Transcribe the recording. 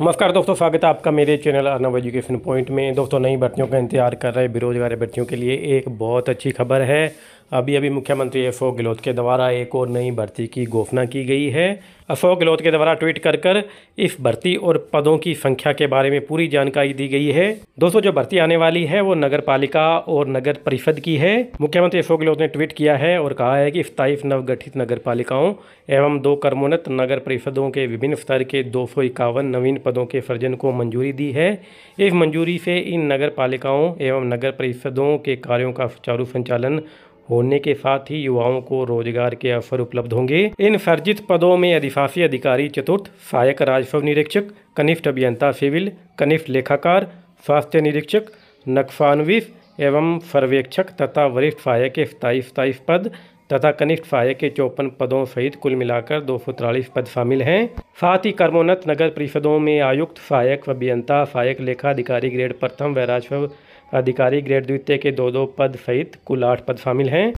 नमस्कार दोस्तों स्वागत है आपका मेरे चैनल अर्नव एजुकेशन पॉइंट में दोस्तों नई भर्तियों का इंतजार कर रहे बेरोजगार भर्तियों के लिए एक बहुत अच्छी खबर है अभी अभी मुख्यमंत्री अशोक गहलोत के द्वारा एक और नई भर्ती की घोषणा की गई है अशोक गहलोत के द्वारा ट्वीट कर कर इस भर्ती और पदों की संख्या के बारे में पूरी जानकारी दी गई है दोस्तों जो भर्ती आने वाली है वो नगर पालिका और नगर परिषद की है मुख्यमंत्री अशोक गहलोत ने ट्वीट किया है और कहा है कि इफ्ताइफ नवगठित नगर पालिकाओं एवं दो कर्मोन्नत नगर परिषदों के विभिन्न स्तर के दो नवीन पदों के सृजन को मंजूरी दी है इस मंजूरी से इन नगर पालिकाओं एवं नगर परिषदों के कार्यों का सुचारू संचालन होने के साथ ही युवाओं को रोजगार के अवसर उपलब्ध होंगे इन सर्जित पदों में अधिशासी अधिकारी चतुर्थ सहायक राजस्व निरीक्षक कनिष्ठ अभियंता सिविल कनिष्ठ लेखाकार स्वास्थ्य निरीक्षक नक्शानविश एवं सर्वेक्षक तथा वरिष्ठ सहायक के स्थायी स्थायी पद तथा कनिष्ठ सहायक के चौपन पदों सहित कुल मिलाकर दो पद शामिल हैं साथ ही कर्मोन्नत नगर परिषदों में आयुक्त सहायक अभियंता सहायक लेखाधिकारी ग्रेड प्रथम व राजस्व अधिकारी ग्रेड द्वितीय के दो दो पद सहित कुल आठ पद शामिल हैं